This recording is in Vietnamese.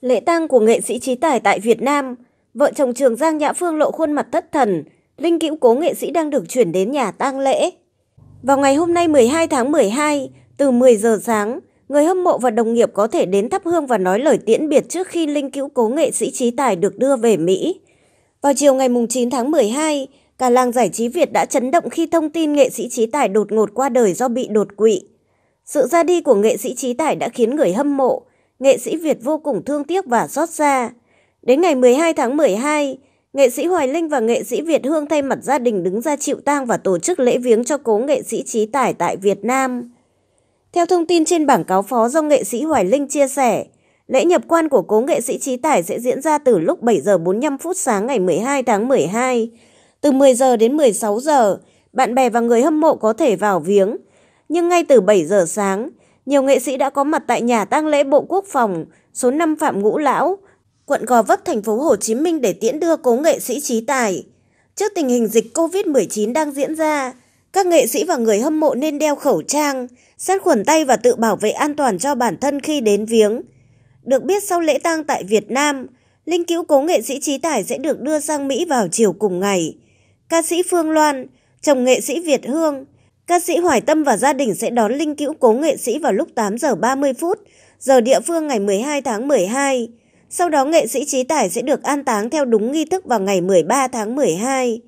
Lễ tang của nghệ sĩ trí tài tại Việt Nam, vợ chồng Trường Giang Nhã Phương lộ khuôn mặt thất thần, linh cữu cố nghệ sĩ đang được chuyển đến nhà tang lễ. Vào ngày hôm nay 12 tháng 12, từ 10 giờ sáng, người hâm mộ và đồng nghiệp có thể đến thắp hương và nói lời tiễn biệt trước khi linh cữu cố nghệ sĩ trí tài được đưa về Mỹ. Vào chiều ngày 9 tháng 12, cả làng giải trí Việt đã chấn động khi thông tin nghệ sĩ trí tài đột ngột qua đời do bị đột quỵ. Sự ra đi của nghệ sĩ trí tài đã khiến người hâm mộ, nghệ sĩ Việt vô cùng thương tiếc và xót xa. Đến ngày 12 tháng 12, nghệ sĩ Hoài Linh và nghệ sĩ Việt Hương thay mặt gia đình đứng ra chịu tang và tổ chức lễ viếng cho cố nghệ sĩ trí tải tại Việt Nam. Theo thông tin trên bảng cáo phó do nghệ sĩ Hoài Linh chia sẻ, lễ nhập quan của cố nghệ sĩ trí tải sẽ diễn ra từ lúc 7 giờ 45 phút sáng ngày 12 tháng 12. Từ 10 giờ đến 16 giờ, bạn bè và người hâm mộ có thể vào viếng. Nhưng ngay từ 7 giờ sáng, nhiều nghệ sĩ đã có mặt tại nhà tang lễ Bộ Quốc phòng số 5 Phạm Ngũ Lão, quận Gò Vấp, thành phố Hồ Chí Minh để tiễn đưa cố nghệ sĩ trí tài. Trước tình hình dịch COVID-19 đang diễn ra, các nghệ sĩ và người hâm mộ nên đeo khẩu trang, sát khuẩn tay và tự bảo vệ an toàn cho bản thân khi đến viếng. Được biết sau lễ tang tại Việt Nam, linh cữu cố nghệ sĩ trí tài sẽ được đưa sang Mỹ vào chiều cùng ngày. Ca sĩ Phương Loan, chồng nghệ sĩ Việt Hương, Ca sĩ Hoài Tâm và gia đình sẽ đón linh cữu cố nghệ sĩ vào lúc 8 giờ 30 phút, giờ địa phương ngày 12 tháng 12. Sau đó nghệ sĩ Trí Tải sẽ được an táng theo đúng nghi thức vào ngày 13 tháng 12.